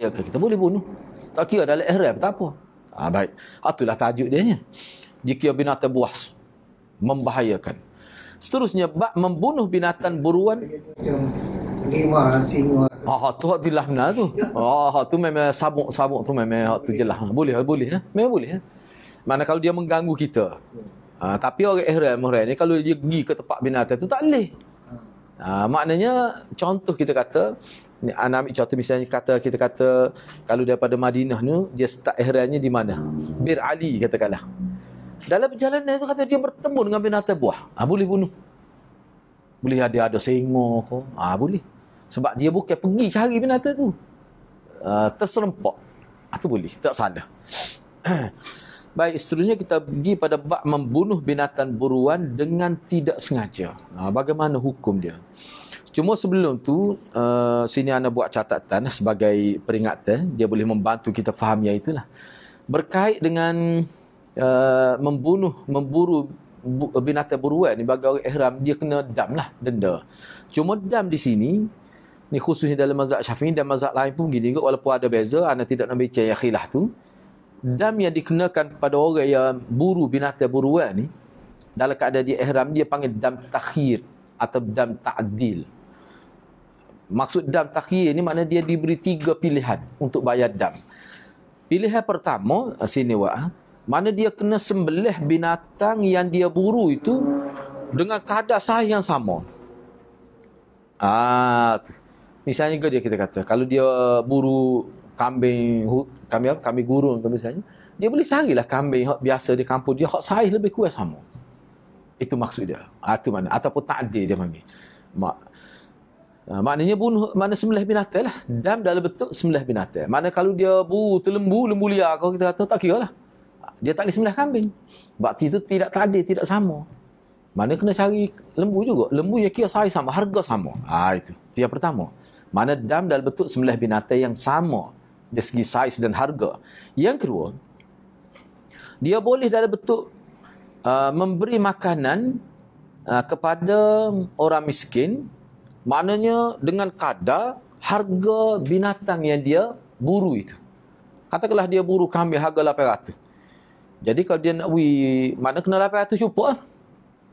kita, ya kita boleh bunuh. Tak kira dalam ihram tak apa. Ha, baik. Atulah tajuk dia nya. Jika binatang buas membahayakan. Seterusnya bab membunuh binatang buruan lima ah, singa. Ha tu hadilah mana tu? Oh tu memang sabuk-sabuk tu memang hak tu jelah. Boleh boleh eh? Memang boleh eh? Mana kalau dia mengganggu kita. Ha, tapi orang ehre ihram ni kalau dia pergi ke tempat binatang tu tak boleh. Ha, maknanya contoh kita kata Ana ambil contoh misalnya kata kita kata kalau daripada Madinah ni dia start ihramnya di mana? Bir Ali katakanlah. Dalam perjalanan itu kata dia bertemu dengan binatang buah. Ah boleh bunuh. Boleh ada ada singa ke? Ah boleh. Sebab dia bukan pergi cari binatang tu. Ah uh, terserempak. Itu ah, boleh, tak salah. Baik, seterusnya kita pergi pada bab membunuh binatang buruan dengan tidak sengaja. Ah bagaimana hukum dia? Cuma sebelum tu, uh, sini anda buat catatan sebagai peringatan. Dia boleh membantu kita faham yang itulah. Berkait dengan uh, membunuh, memburu bu, binatang buruan ni bagi orang ihram, dia kena dam lah, denda. Cuma dam di sini, ni khususnya dalam mazhab syafi'i dan mazhab lain pun gini juga. Walaupun ada beza, anda tidak nak bincang yang khilah tu. Dam yang dikenakan pada orang yang buru binatang buruan ni, dalam keadaan dia ihram, dia panggil dam takhir atau dam ta'dil. Ta Maksud dam takhir ni makna dia diberi tiga pilihan untuk bayar dam. Pilihan pertama, eh, sini wak, eh, mana dia kena sembelih binatang yang dia buru itu dengan kadar sah yang sama. Ah, tu. Misalnya kalau dia kita kata, kalau dia buru kambing, kambing apa? Kambing gurun misalnya. Dia boleh carilah kambing yang biasa di kampung dia, yang sahih lebih kuat sama. Itu maksud dia. Ah, itu mana? Ataupun takdir dia panggil. Mak, Ha, maknanya pun mana sembelih binatang lah. Hmm. Dam dalam bentuk sembelih binatang. Mana kalau dia bu, terlembu, lembu liar kalau kita kata tak kira lah. Ha, dia tak boleh sembelih kambing. Bakti itu tidak tadi, tidak sama. Mana kena cari lembu juga. Lembu yang kira saiz sama, harga sama. Ah ha, itu. Itu pertama. Mana dam dalam bentuk sembelih binatang yang sama dari segi saiz dan harga. Yang kedua, dia boleh dalam bentuk uh, memberi makanan uh, kepada orang miskin Maknanya dengan kadar harga binatang yang dia buru itu. Katakanlah dia buru kami harga 800. Jadi kalau dia nak wi mana kena 800 cupok lah.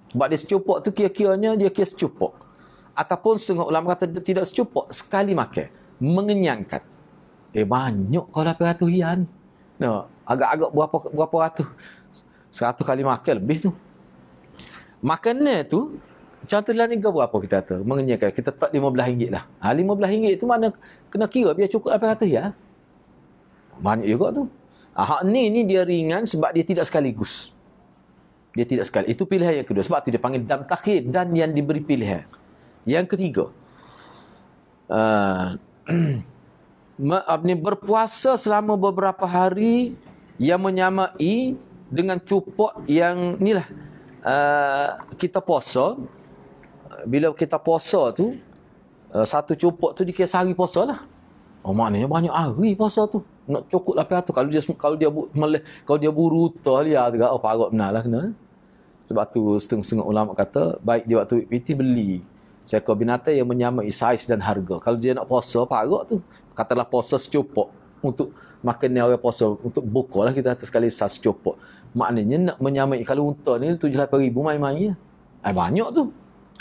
Sebab dia secupok tu kira-kiranya dia kira secupok. Ataupun setengah ulama kata dia tidak secupok. Sekali makan. Mengenyangkan. Eh banyak kalau 800 hian. No, agak-agak berapa berapa ratus. 100 kali makan lebih tu. Makannya tu Contoh ni negara berapa kita kata? Mengenyakan. Kita tak RM15 lah. Ah ha, RM15 tu mana kena kira biar cukup apa 800 ya? Banyak juga tu. Ah ha, hak ni ni dia ringan sebab dia tidak sekaligus. Dia tidak sekali. Itu pilihan yang kedua. Sebab tu dia panggil dam takhir dan yang diberi pilihan. Yang ketiga. Uh, ni berpuasa selama beberapa hari yang menyamai dengan cupok yang ni lah. Uh, kita puasa bila kita puasa tu eh, satu cupok tu dikira sehari puasa lah oh maknanya banyak hari puasa tu nak cukup lah tu kalau dia kalau dia meleh kalau dia buru tu dia ah, juga oh parut benar lah kena sebab tu setengah-setengah ulama kata baik dia waktu PT beli seekor binatang yang menyamai saiz dan harga kalau dia nak puasa parut tu katalah puasa secupok untuk makan ni orang puasa untuk buka lah kita atas sekali sas copok maknanya nak menyamai kalau unta ni 7-8 ribu main-main ya. banyak tu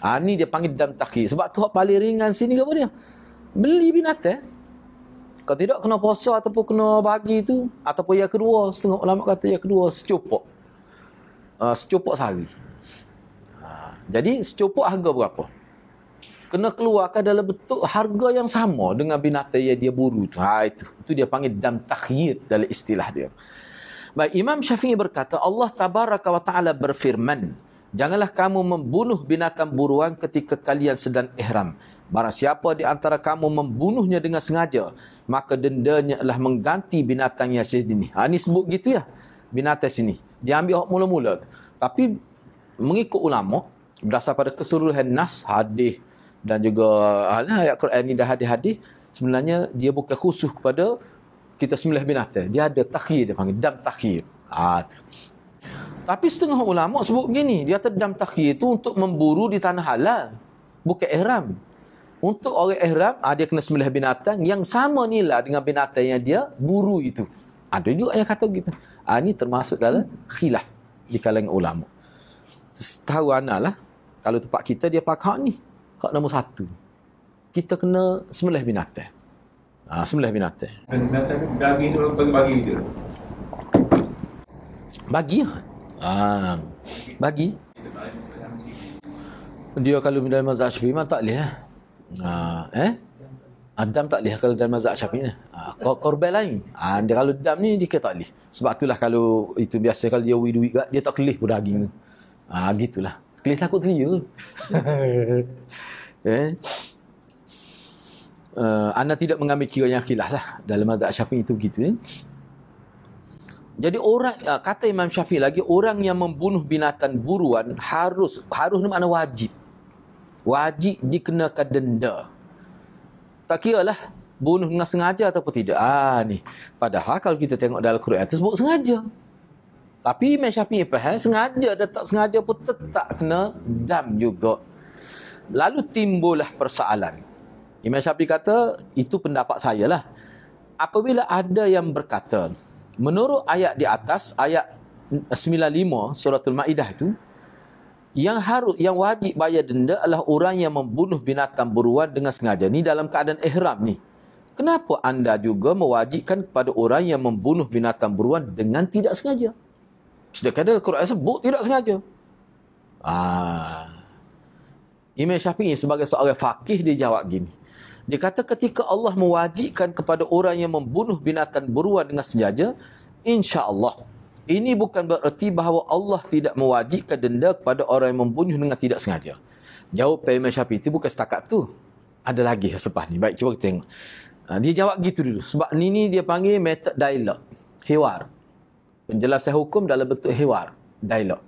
Ha, ni dia panggil dam takhir. Sebab tu paling ringan sini ke apa dia? Beli binatang. Eh. Kalau tidak kena puasa ataupun kena bagi tu. Ataupun yang kedua. Setengah ulama kata yang kedua. Secopok. Uh, ah, secopok sehari. Ha, jadi secopok harga berapa? Kena keluarkan dalam bentuk harga yang sama dengan binatang yang dia buru tu. Ha, itu. itu dia panggil dam takhir dalam istilah dia. Baik, Imam Syafi'i berkata, Allah Tabaraka wa Ta'ala berfirman, Janganlah kamu membunuh binatang buruan ketika kalian sedang ihram. Barang siapa di antara kamu membunuhnya dengan sengaja, maka dendanya adalah mengganti binatang yang sini. ini. Ha, ini sebut gitu ya, binatang sini. Dia ambil hak mula-mula. Tapi mengikut ulama, berdasar pada keseluruhan nas, hadis dan juga ha, ayat Quran ini dah hadith-hadith. sebenarnya dia bukan khusus kepada kita sembelih binatang. Dia ada takhir, dia panggil dam takhir. Ha, tapi setengah ulama sebut begini, dia terdam takhir itu untuk memburu di tanah halal, bukan ihram. Untuk orang ihram, ada ah, kena sembelih binatang yang sama nilai dengan binatang yang dia buru itu. Ada ah, juga yang kata begitu. Ah, ini termasuk dalam khilaf di kalangan ulama. Setahu anak lah, kalau tempat kita dia pakai hak ni, hak nombor satu. Kita kena sembelih binatang. Ah, sembelih binatang. Binatang daging tu bagi-bagi dia. Bagi ha. Ah, bagi. Dia kalau dalam mazhab Syafi'i memang tak boleh. Eh? Ah, eh? Adam tak boleh kalau dalam mazhab Syafi'i ni. Ah, korban lain. Ah, dia kalau Adam ni dia tak boleh. Sebab itulah kalau itu biasa kalau dia widu juga dia tak kelih pun daging. Ah, gitulah. Kelih takut teriu. eh? Uh, anda tidak mengambil kira yang khilaf lah. Dalam mazhab Syafi'i itu begitu. Eh? Jadi orang ah, kata Imam Syafi'i lagi orang yang membunuh binatang buruan harus harus ni makna wajib. Wajib dikenakan denda. Tak kira lah bunuh dengan sengaja atau tidak. Ah ni. Padahal kalau kita tengok dalam Quran itu sebut sengaja. Tapi Imam Syafi'i faham eh? sengaja atau tak sengaja pun tetap kena dam juga. Lalu timbullah persoalan. Imam Syafi'i kata itu pendapat saya lah. Apabila ada yang berkata, menurut ayat di atas ayat 95 suratul maidah itu yang harus yang wajib bayar denda adalah orang yang membunuh binatang buruan dengan sengaja ni dalam keadaan ihram ni kenapa anda juga mewajibkan kepada orang yang membunuh binatang buruan dengan tidak sengaja sedangkan al-Quran sebut tidak sengaja ah Imam Syafi'i sebagai seorang fakih dia jawab gini dia kata ketika Allah mewajibkan kepada orang yang membunuh binatang buruan dengan sengaja, insya-Allah. Ini bukan bererti bahawa Allah tidak mewajibkan denda kepada orang yang membunuh dengan tidak sengaja. Jawab PM Syafi'i itu bukan setakat tu. Ada lagi sesepah ni. Baik, cuba kita tengok. Ha, dia jawab gitu dulu. Sebab ni ni dia panggil method dialog. Hewar. Penjelasan hukum dalam bentuk hewar. Dialog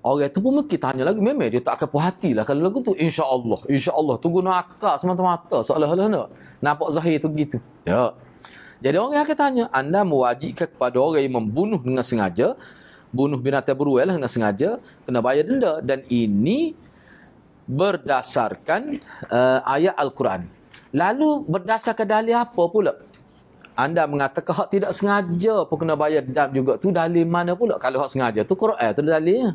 orang tu pun mungkin tanya lagi memang dia tak akan puas hati lah kalau lagu tu insya insyaAllah insyaAllah tu guna akal semata-mata seolah-olah nak nampak zahir tu gitu ya jadi orang yang akan tanya anda mewajibkan kepada orang yang membunuh dengan sengaja bunuh binatang beruai lah dengan sengaja kena bayar denda dan ini berdasarkan uh, ayat Al-Quran lalu berdasarkan dalil apa pula anda mengatakan hak tidak sengaja pun kena bayar dam juga tu dalil mana pula kalau hak sengaja tu Quran tu dalilnya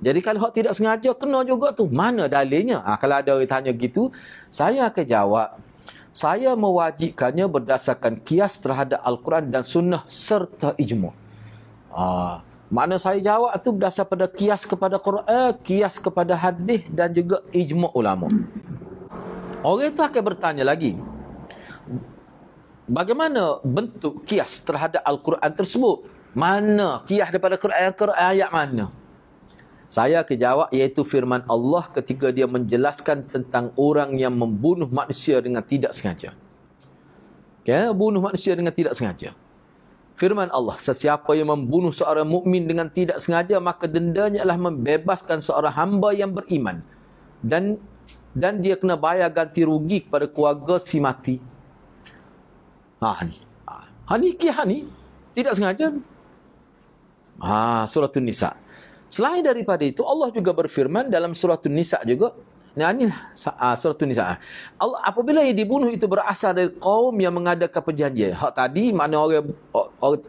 jadi kalau hak tidak sengaja kena juga tu, mana dalilnya? Ha, kalau ada orang tanya gitu, saya akan jawab. Saya mewajibkannya berdasarkan kias terhadap Al-Quran dan Sunnah serta ijma. Ha, mana saya jawab tu berdasar pada kias kepada Quran, eh, kias kepada hadis dan juga ijma ulama. Orang itu akan bertanya lagi. Bagaimana bentuk kias terhadap Al-Quran tersebut? Mana kias daripada Quran, Quran ayat mana? Saya kejawab, jawab iaitu firman Allah ketika dia menjelaskan tentang orang yang membunuh manusia dengan tidak sengaja. okay? Ya, bunuh manusia dengan tidak sengaja. Firman Allah, sesiapa yang membunuh seorang mukmin dengan tidak sengaja, maka dendanya adalah membebaskan seorang hamba yang beriman. Dan dan dia kena bayar ganti rugi kepada keluarga si mati. Ha, ni. Ha, ni, ha, ni. Tidak sengaja. Ha, surat Nisa. Selain daripada itu, Allah juga berfirman dalam surah Nisa juga. Ini anilah surah ah, Nisa. Allah, apabila yang dibunuh itu berasal dari kaum yang mengadakan perjanjian. Hak tadi, mana orang, orang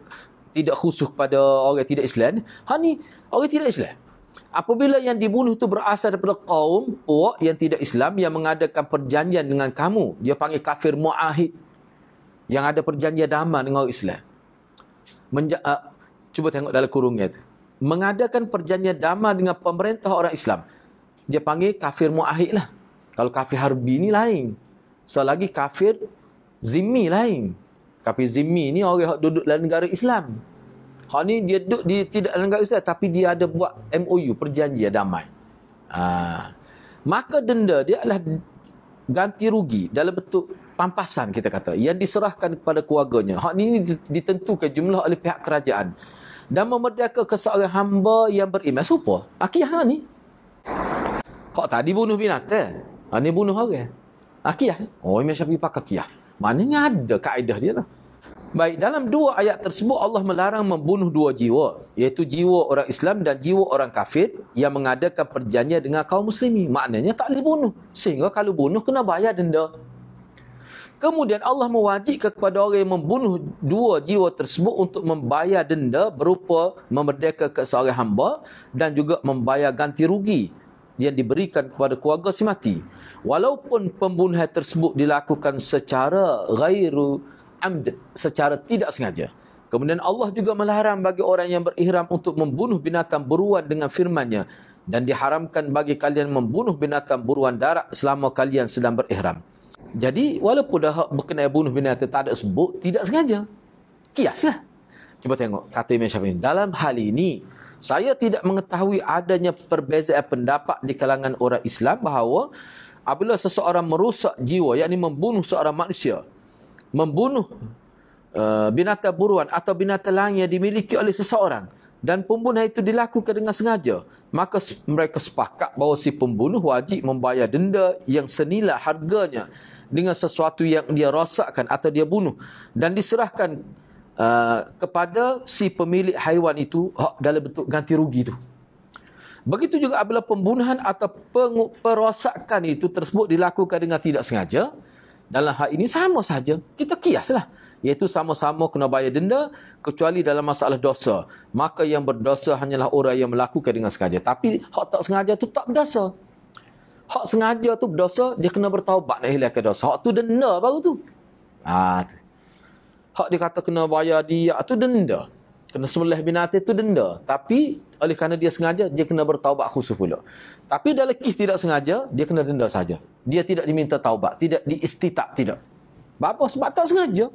tidak khusus kepada orang tidak Islam. Hak ni, orang tidak Islam. Apabila yang dibunuh itu berasal daripada kaum puak yang tidak Islam yang mengadakan perjanjian dengan kamu. Dia panggil kafir mu'ahid. Yang ada perjanjian damai dengan orang Islam. Menja- uh, cuba tengok dalam kurungnya itu mengadakan perjanjian damai dengan pemerintah orang Islam. Dia panggil kafir mu'ahid lah. Kalau kafir harbi ni lain. Selagi kafir zimmi lain. Kafir zimmi ni orang yang duduk dalam negara Islam. Ha ni dia duduk di tidak dalam negara Islam tapi dia ada buat MOU, perjanjian damai. Ha. Maka denda dia adalah ganti rugi dalam bentuk pampasan kita kata yang diserahkan kepada keluarganya. Hak ini ditentukan jumlah oleh pihak kerajaan dan memerdeka keseorang hamba yang beriman. Supa. Akiah hang ni. Kok tadi bunuh binatang? Ha ni bunuh orang. Akiah. Oh, Imam Syafi'i pakai akiah. ni ada kaedah dia lah. Baik, dalam dua ayat tersebut Allah melarang membunuh dua jiwa, iaitu jiwa orang Islam dan jiwa orang kafir yang mengadakan perjanjian dengan kaum muslimi. Maknanya tak boleh bunuh. Sehingga kalau bunuh kena bayar denda kemudian Allah mewajibkan kepada orang yang membunuh dua jiwa tersebut untuk membayar denda berupa memerdeka ke seorang hamba dan juga membayar ganti rugi yang diberikan kepada keluarga si mati. Walaupun pembunuhan tersebut dilakukan secara ghairu amd, secara tidak sengaja. Kemudian Allah juga melarang bagi orang yang berihram untuk membunuh binatang buruan dengan firman-Nya dan diharamkan bagi kalian membunuh binatang buruan darat selama kalian sedang berihram. Jadi walaupun dah berkenaan bunuh binatang tak ada sebut, tidak sengaja. Kiaslah. Cuba tengok kata Imam Syafi'i. Dalam hal ini, saya tidak mengetahui adanya perbezaan pendapat di kalangan orang Islam bahawa apabila seseorang merusak jiwa, yakni membunuh seorang manusia, membunuh uh, binatang buruan atau binatang lain yang dimiliki oleh seseorang, dan pembunuhan itu dilakukan dengan sengaja, maka mereka sepakat bahawa si pembunuh wajib membayar denda yang senilai harganya dengan sesuatu yang dia rosakkan atau dia bunuh dan diserahkan uh, kepada si pemilik haiwan itu hak dalam bentuk ganti rugi itu. Begitu juga apabila pembunuhan atau perosakan itu tersebut dilakukan dengan tidak sengaja, dalam hal ini sama saja. Kita kiaslah iaitu sama-sama kena bayar denda kecuali dalam masalah dosa. Maka yang berdosa hanyalah orang yang melakukan dengan sengaja. Tapi hak tak sengaja tu tak berdosa. Hak sengaja tu berdosa, dia kena bertaubat nak hilangkan dosa. Hak tu denda baru tu. Ah Hak dia kata kena bayar dia tu denda. Kena sembelih binatang tu denda. Tapi oleh kerana dia sengaja, dia kena bertaubat khusus pula. Tapi dalam kisah tidak sengaja, dia kena denda saja. Dia tidak diminta taubat. Tidak diistitak, tidak. Bapa sebab tak sengaja.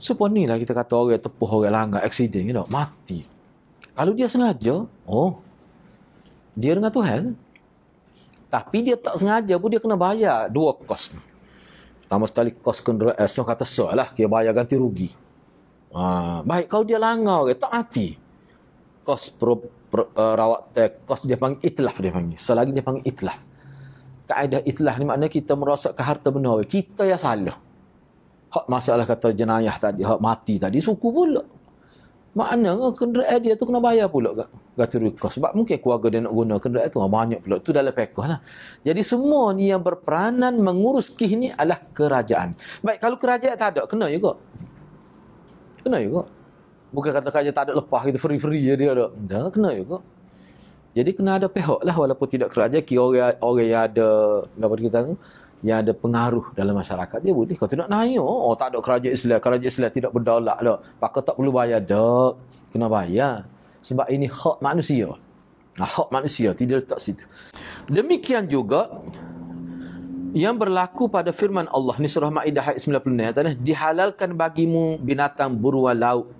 Supon ni lah kita kata orang tepuh orang langgar accident you know, mati. Kalau dia sengaja, oh. Dia dengan Tuhan. Tapi dia tak sengaja pun dia kena bayar dua kos. Pertama sekali kos kenderaan eh, so kata so lah, dia bayar ganti rugi. Ha, baik kalau dia langgar orang tak mati. Kos pro, pro uh, rawat eh, kos dia panggil itlaf dia panggil. Selagi dia panggil itlaf. Kaedah itlah ni makna kita merosakkan harta benda Kita yang salah hak masalah kata jenayah tadi, hak mati tadi, suku pula. Maknanya kenderaan dia tu kena bayar pula kat kata Riko. Sebab mungkin keluarga dia nak guna kenderaan tu ah, banyak pula. Itu dalam pekoh lah. Jadi semua ni yang berperanan mengurus kih ni adalah kerajaan. Baik, kalau kerajaan tak ada, kena juga. Kena juga. Bukan kata kerajaan tak ada lepas gitu, free-free je dia ada. Tak, kena juga. Jadi kena ada pihak lah walaupun tidak kerajaan. Kira orang, orang yang ada, apa kita yang ada pengaruh dalam masyarakat dia boleh kata tidak naik, oh tak ada kerajaan Islam kerajaan Islam tidak berdaulat lah pakai tak perlu bayar dak kena bayar sebab ini hak manusia nah, hak manusia tidak letak situ demikian juga yang berlaku pada firman Allah ni surah Maidah ayat 96 Tadi dihalalkan bagimu binatang buruan laut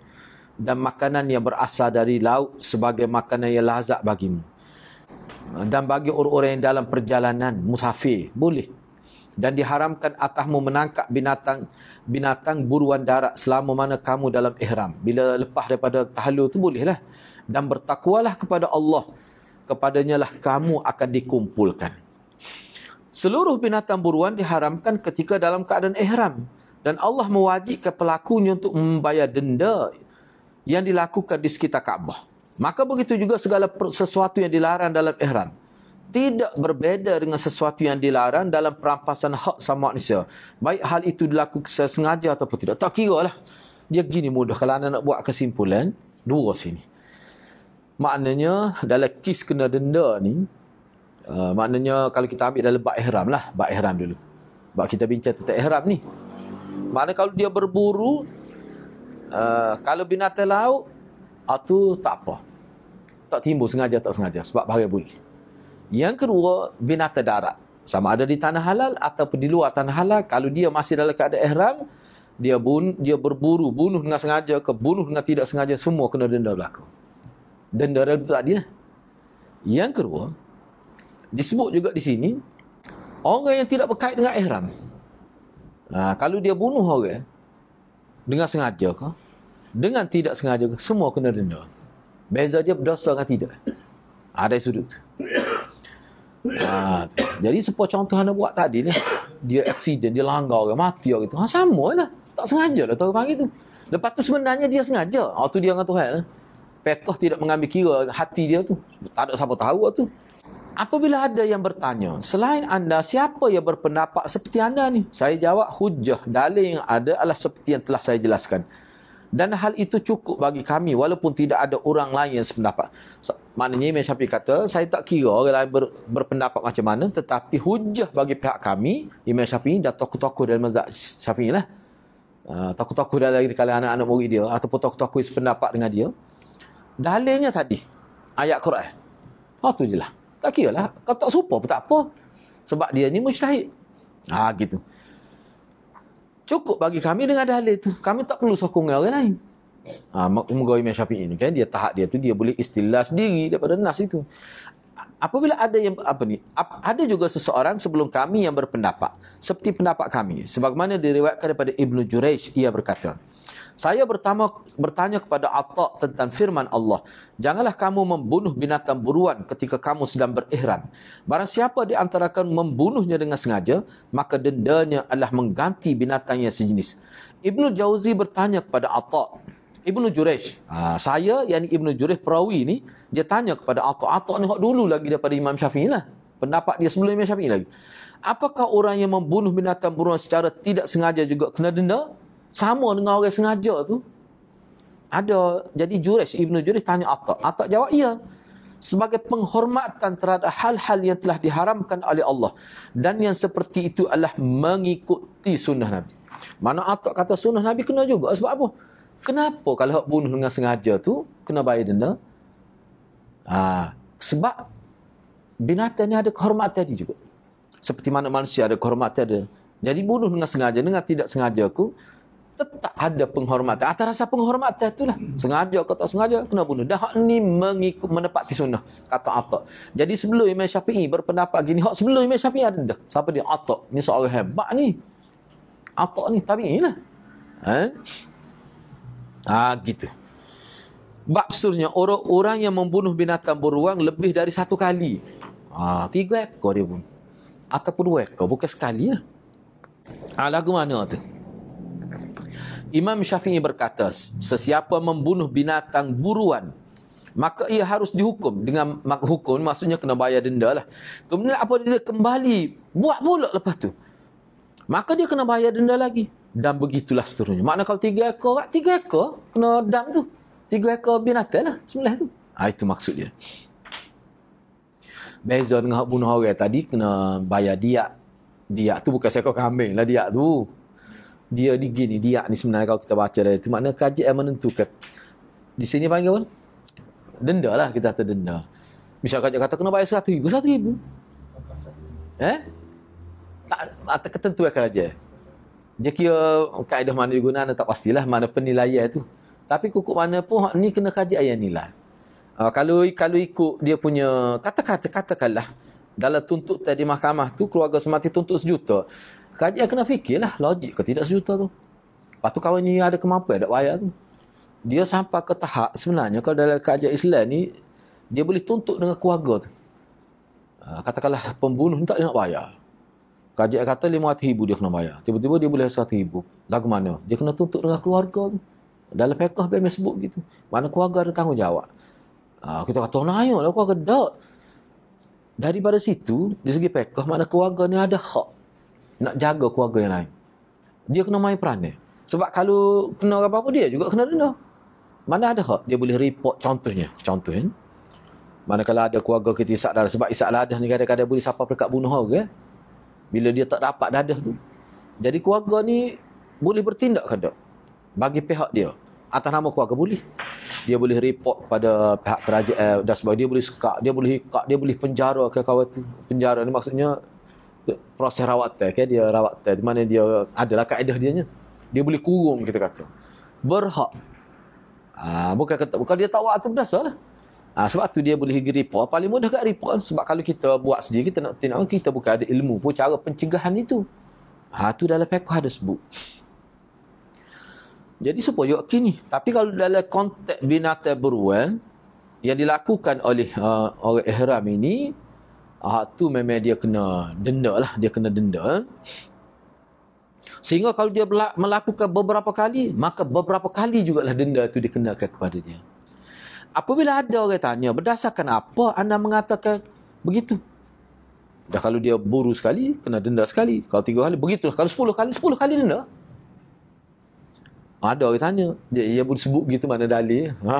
dan makanan yang berasal dari laut sebagai makanan yang lazat bagimu dan bagi orang-orang yang dalam perjalanan musafir boleh dan diharamkan atasmu menangkap binatang binatang buruan darat selama mana kamu dalam ihram. Bila lepas daripada tahlul itu bolehlah. Dan bertakwalah kepada Allah. Kepadanya lah kamu akan dikumpulkan. Seluruh binatang buruan diharamkan ketika dalam keadaan ihram. Dan Allah mewajibkan pelakunya untuk membayar denda yang dilakukan di sekitar Kaabah. Maka begitu juga segala sesuatu yang dilarang dalam ihram tidak berbeza dengan sesuatu yang dilarang dalam perampasan hak sama manusia. Baik hal itu dilakukan sengaja ataupun tidak. Tak kira lah. Dia gini mudah. Kalau anda nak buat kesimpulan, dua sini. Maknanya dalam kis kena denda ni, uh, maknanya kalau kita ambil dalam bak ihram lah. Bak ihram dulu. Bak kita bincang tentang ihram ni. Maknanya kalau dia berburu, uh, kalau binatang laut, atau tak apa. Tak timbul sengaja tak sengaja. Sebab bahaya boleh. Yang kedua, binatang darat. Sama ada di tanah halal ataupun di luar tanah halal, kalau dia masih dalam keadaan ihram, dia bun, dia berburu, bunuh dengan sengaja ke bunuh dengan tidak sengaja, semua kena denda berlaku. Denda itu bentuk adil. Yang kedua, disebut juga di sini, orang yang tidak berkait dengan ihram. Nah, ha, kalau dia bunuh orang dengan sengaja ke, dengan tidak sengaja ke, semua kena denda. Beza dia berdosa dengan tidak. Ha, ada sudut Ha, jadi sebuah contoh anda buat tadi ni Dia accident, dia langgar orang, mati orang itu. Ha, sama lah. Tak sengaja lah tahu pagi tu. Lepas tu sebenarnya dia sengaja. Ha, tu dia dengan Tuhan lah. Pekoh tidak mengambil kira hati dia tu. Tak ada siapa tahu lah tu. Apabila ada yang bertanya, selain anda, siapa yang berpendapat seperti anda ni? Saya jawab, hujah dalil yang ada adalah seperti yang telah saya jelaskan. Dan hal itu cukup bagi kami walaupun tidak ada orang lain yang sependapat. Maknanya Imam Syafi'i kata, saya tak kira orang lain ber, berpendapat macam mana tetapi hujah bagi pihak kami, Imam ini, dan tokoh-tokoh dalam mazhab Syafi'i lah. Uh, tokoh-tokoh dalam diri anak-anak murid dia ataupun tokoh-tokoh yang sependapat dengan dia. Dalilnya tadi, ayat Quran. Oh tu je lah. Tak kira lah. Kau tak super pun tak apa. Sebab dia ni mujtahid. Ah gitu cukup bagi kami dengan dalil tu. Kami tak perlu sokongan orang lain. Ha, Moga Imam Syafi'i ni kan, dia tahap dia tu, dia boleh istilah sendiri daripada nas itu. Apabila ada yang apa ni ada juga seseorang sebelum kami yang berpendapat seperti pendapat kami sebagaimana diriwayatkan daripada Ibnu Jurais ia berkata saya bertama, bertanya kepada Atta tentang firman Allah. Janganlah kamu membunuh binatang buruan ketika kamu sedang berihram. Barang siapa di antara kamu membunuhnya dengan sengaja, maka dendanya adalah mengganti binatangnya sejenis. Ibnu Jauzi bertanya kepada Atta. Ibnu Jurej. Ha, saya, yang Ibnu Jurej perawi ini dia tanya kepada Atta. Atta ni dulu lagi daripada Imam Syafi'i lah. Pendapat dia sebelum Imam Syafi'i lagi. Apakah orang yang membunuh binatang buruan secara tidak sengaja juga kena denda? Sama dengan orang sengaja tu. Ada. Jadi Juresh, Ibnu Juresh tanya Atta. Atta jawab, iya. Sebagai penghormatan terhadap hal-hal yang telah diharamkan oleh Allah. Dan yang seperti itu adalah mengikuti sunnah Nabi. Mana Atta kata sunnah Nabi kena juga. Sebab apa? Kenapa kalau hak bunuh dengan sengaja tu kena bayar denda? Ha, sebab binatang ni ada kehormatan tadi juga. Seperti mana manusia ada kehormatan ada. Jadi bunuh dengan sengaja dengan tidak sengaja aku tetap ada penghormatan. Atas rasa penghormatan itulah. Sengaja atau tak sengaja, kena bunuh. Dah hak ni mengikut, menepati sunnah. Kata Atok. Jadi sebelum Imam Syafi'i berpendapat gini, hak sebelum Imam Syafi'i ada dah. Siapa dia? Atok. Ni seorang hebat ni. Atok ni, tapi inilah. Ha? Ha, gitu. Baksurnya, orang-orang yang membunuh binatang beruang lebih dari satu kali. Ha, tiga ekor dia bunuh. Ataupun dua ekor, bukan sekali lah. Ha, lagu mana tu? Imam Syafi'i berkata, sesiapa membunuh binatang buruan, maka ia harus dihukum dengan mak hukum maksudnya kena bayar denda lah kemudian apa dia kembali buat pula lepas tu maka dia kena bayar denda lagi dan begitulah seterusnya makna kalau tiga ekor kan? tiga ekor kena dam tu tiga ekor binatang lah sembilan tu ha, itu maksud dia beza dengan bunuh orang tadi kena bayar dia, dia tu bukan seekor kambing lah dia tu dia digini dia ni sebenarnya kalau kita baca dari itu makna kajian yang menentukan di sini panggil pun denda lah kita kata denda misal kajian kata kena bayar seratus ribu seratus ribu eh tak ada ketentuan kerajaan kan dia kira kaedah mana digunakan tak pastilah mana penilaian tu tapi kukuk mana pun ni kena kajian yang nilai ah, kalau kalau ikut dia punya kata-kata katakanlah kata, kata, kata, kata dalam tuntut tadi mahkamah tu keluarga semati tuntut sejuta. Kajian kena fikirlah logik ke tidak sejuta tu. Lepas tu kawan ni ada kemampuan ada bayar tu. Dia sampai ke tahap sebenarnya kalau dalam kajian Islam ni dia boleh tuntut dengan keluarga tu. Ha, katakanlah pembunuh tak dia nak bayar. Kajian kata RM500,000 dia kena bayar. Tiba-tiba dia boleh RM100,000. Lagu mana? Dia kena tuntut dengan keluarga tu. Dalam fiqah biar sebut gitu. Mana keluarga ada tanggungjawab. Ha, kita kata, oh, nah ya lah keluarga. Tak daripada situ, di segi pekah, makna keluarga ni ada hak nak jaga keluarga yang lain. Dia kena main peranan. Sebab kalau kena apa-apa, dia juga kena denda. Mana ada hak? Dia boleh report contohnya. Contoh kan? kalau ada keluarga kita isak darah. Sebab isak darah ni kadang-kadang boleh siapa perkat bunuh orang. Okay? Eh? Bila dia tak dapat dadah tu. Jadi keluarga ni boleh bertindak ke tak? Bagi pihak dia. Atas nama keluarga boleh dia boleh report pada pihak kerajaan eh, dan sebab dia boleh sekak dia boleh ikat dia boleh penjara ke kawat penjara ni maksudnya proses rawatan okay? dia rawatan di mana dia adalah kaedah dia nya dia boleh kurung kita kata berhak ha, bukan kata bukan dia tak waktu dasar. lah. Ha, ah, sebab tu dia boleh pergi report. Paling mudah kat report. Kan, sebab kalau kita buat sendiri, kita nak tindakan, kita bukan ada ilmu pun cara pencegahan itu. Ha, tu dalam pekoh ada sebut. Jadi supaya yakin. kini. Tapi kalau dalam konteks binatang beruang yang dilakukan oleh uh, orang ihram ini, uh, tu memang dia kena denda lah. Dia kena denda. Sehingga kalau dia melakukan beberapa kali, maka beberapa kali jugalah denda itu dikenakan kepada dia. Apabila ada orang tanya, berdasarkan apa anda mengatakan begitu? Dan kalau dia buru sekali, kena denda sekali. Kalau tiga kali, begitulah. Kalau sepuluh kali, sepuluh kali denda. Ada orang tanya. Dia, dia pun sebut gitu mana dalil. Ha,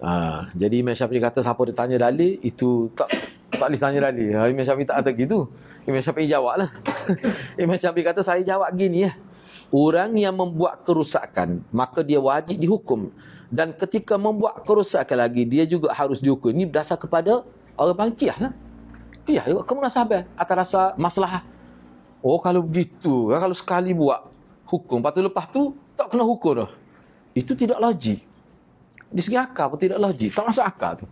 ha, jadi Imam Syafi'i kata siapa dia tanya dalil, itu tak tak boleh tanya dalil. Ha, Imam Syafi'i tak kata gitu. Imam Syafi'i jawab Imam Syafi'i kata saya jawab gini ya. Orang yang membuat kerusakan, maka dia wajib dihukum. Dan ketika membuat kerusakan lagi, dia juga harus dihukum. Ini berdasar kepada orang panggil kiah lah. Kiah juga kemunasabah atas rasa masalah. Oh kalau begitu, kalau sekali buat, hukum. Lepas tu lepas tu tak kena hukum dah. Itu tidak logik. Di segi akal pun tidak logik. Tak masuk akal tu.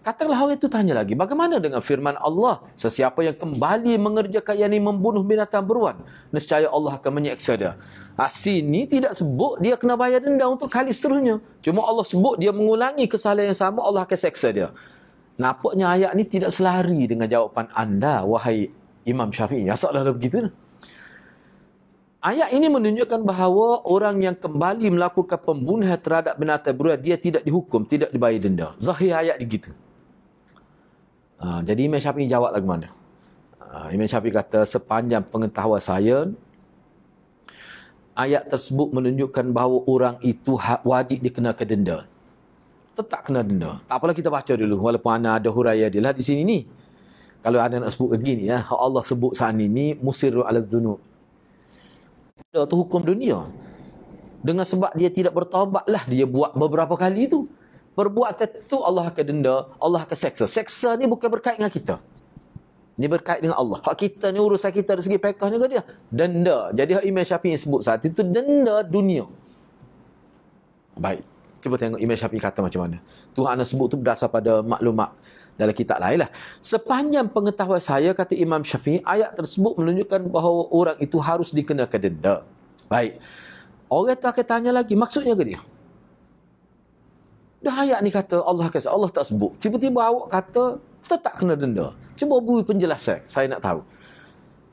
Katakanlah orang itu tanya lagi, bagaimana dengan firman Allah? Sesiapa yang kembali mengerjakan yang ini membunuh binatang beruan, nescaya Allah akan menyeksa dia. Ha, ah, sini tidak sebut dia kena bayar denda untuk kali seterusnya. Cuma Allah sebut dia mengulangi kesalahan yang sama, Allah akan seksa dia. Nampaknya ayat ini tidak selari dengan jawapan anda, wahai Imam Syafi'i. Asal dah begitu. Nah? Ayat ini menunjukkan bahawa orang yang kembali melakukan pembunuhan terhadap binatang buruan, dia tidak dihukum, tidak dibayar denda. Zahir ayat begitu. Ha, ah, jadi Imam Syafi'i jawab lagu mana? Ha, Imam Syafi'i kata, sepanjang pengetahuan saya, ayat tersebut menunjukkan bahawa orang itu ha-, wajib dikenakan denda. Tetap kena denda. Tak apalah kita baca dulu, walaupun anda ada huraya dia lah di sini ni. Kalau ada nak sebut begini, ya, Allah sebut saat ini, musirru al dhunub benda tu hukum dunia. Dengan sebab dia tidak lah dia buat beberapa kali tu. Perbuatan tu Allah akan denda, Allah akan seksa. Seksa ni bukan berkait dengan kita. ni berkait dengan Allah. Hak kita ni urusan kita dari segi pekahnya ke dia? Denda. Jadi hak Imam Syafi'i sebut saat itu denda dunia. Baik. Cuba tengok Imam Syafi'i kata macam mana. Tuhan nak sebut tu berdasar pada maklumat dalam kitab lain lah. Sepanjang pengetahuan saya, kata Imam Syafi'i, ayat tersebut menunjukkan bahawa orang itu harus dikenakan denda. Baik. Orang itu akan tanya lagi, maksudnya ke dia? Dah ayat ni kata, Allah kata, Allah tak sebut. Tiba-tiba awak kata, tetap kena denda. Cuba beri penjelasan, saya nak tahu.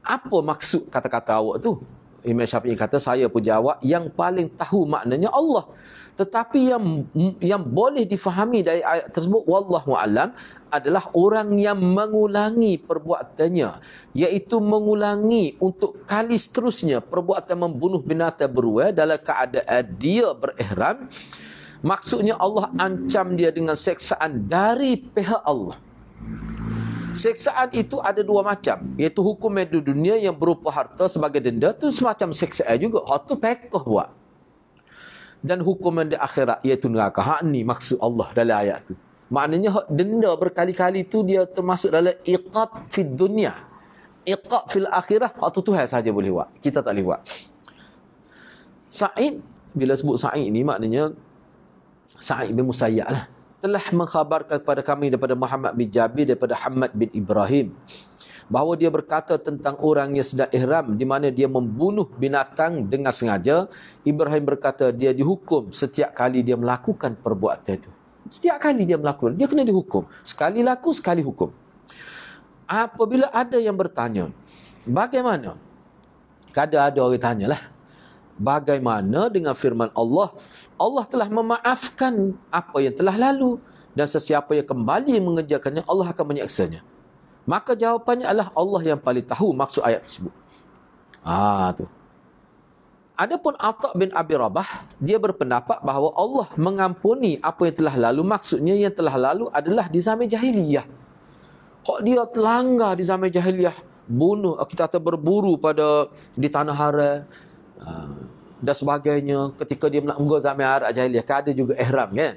Apa maksud kata-kata awak tu? Imam Syafi'i kata, saya pun jawab, yang paling tahu maknanya Allah. Allah tetapi yang mm, yang boleh difahami dari ayat tersebut wallahu alam adalah orang yang mengulangi perbuatannya iaitu mengulangi untuk kali seterusnya perbuatan membunuh binatang beruang dalam keadaan dia berihram maksudnya Allah ancam dia dengan seksaan dari pihak Allah Seksaan itu ada dua macam. Iaitu hukum medu dunia yang berupa harta sebagai denda. tu semacam seksaan juga. Hak tu pekoh buat dan hukuman di akhirat iaitu neraka. Hak ni maksud Allah dalam ayat tu. Maknanya denda berkali-kali tu dia termasuk dalam iqab fi dunia. Iqab fil akhirah waktu Tuhan saja boleh buat. Kita tak boleh buat. Sa'id, bila sebut Sa'id ni maknanya Sa'id bin Musayyak lah telah mengkhabarkan kepada kami daripada Muhammad bin Jabir daripada Hamad bin Ibrahim bahawa dia berkata tentang orang yang sedang ihram di mana dia membunuh binatang dengan sengaja Ibrahim berkata dia dihukum setiap kali dia melakukan perbuatan itu setiap kali dia melakukan dia kena dihukum sekali laku sekali hukum apabila ada yang bertanya bagaimana kadang ada orang tanyalah bagaimana dengan firman Allah Allah telah memaafkan apa yang telah lalu dan sesiapa yang kembali mengerjakannya Allah akan menyaksanya. Maka jawapannya adalah Allah yang paling tahu maksud ayat tersebut. Ah tu. Adapun Atha bin Abi Rabah dia berpendapat bahawa Allah mengampuni apa yang telah lalu maksudnya yang telah lalu adalah di zaman jahiliyah. Kok dia terlanggar di zaman jahiliyah bunuh kita terberburu pada di tanah haram. Ah. Ha dan sebagainya ketika dia nak menggunakan zaman Arab jahiliah kan ada juga ihram kan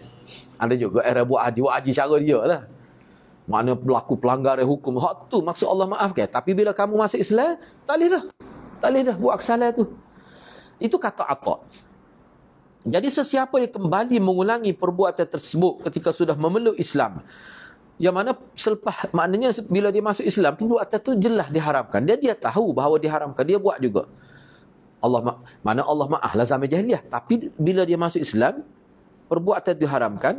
ada juga ihram buat haji buat haji cara dia lah mana berlaku pelanggaran hukum hak tu maksud Allah maaf kan? tapi bila kamu masuk Islam tak boleh dah tak boleh dah buat kesalahan tu itu kata akad jadi sesiapa yang kembali mengulangi perbuatan tersebut ketika sudah memeluk Islam yang mana selepas maknanya bila dia masuk Islam perbuatan tu jelas diharamkan dia dia tahu bahawa diharamkan dia buat juga Allah ma- mana Allah maaf lah zaman jahiliah. Tapi bila dia masuk Islam, perbuatan itu diharamkan,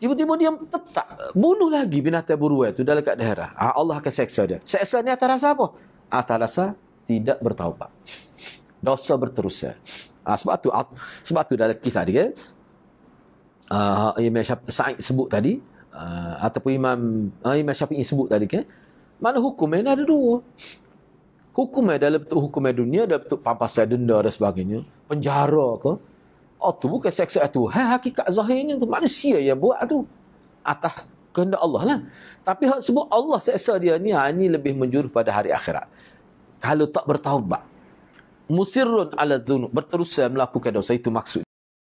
tiba-tiba dia tetap bunuh lagi binatang buruan itu dalam kat daerah. Allah akan seksa dia. Seksa ni atas rasa apa? Atas rasa tidak bertaubat. Dosa berterusan. Ha, sebab tu ah, sebab tu dalam kisah dia uh, Imam Syafi'i sebut tadi uh, ataupun Imam uh, Imam Syafi'i sebut tadi kan mana hukumnya ada dua hukumnya dalam bentuk hukumnya dunia, dalam bentuk pampasan denda dan sebagainya, penjara ke, oh tu bukan seksa itu. Hai, hakikat zahirnya itu manusia yang buat tu. Atas kehendak Allah lah. Tapi hak sebut Allah seksa dia ni, ini ha, lebih menjuruh pada hari akhirat. Kalau tak bertaubat, musirun ala dhunub, berterusan melakukan dosa itu maksud.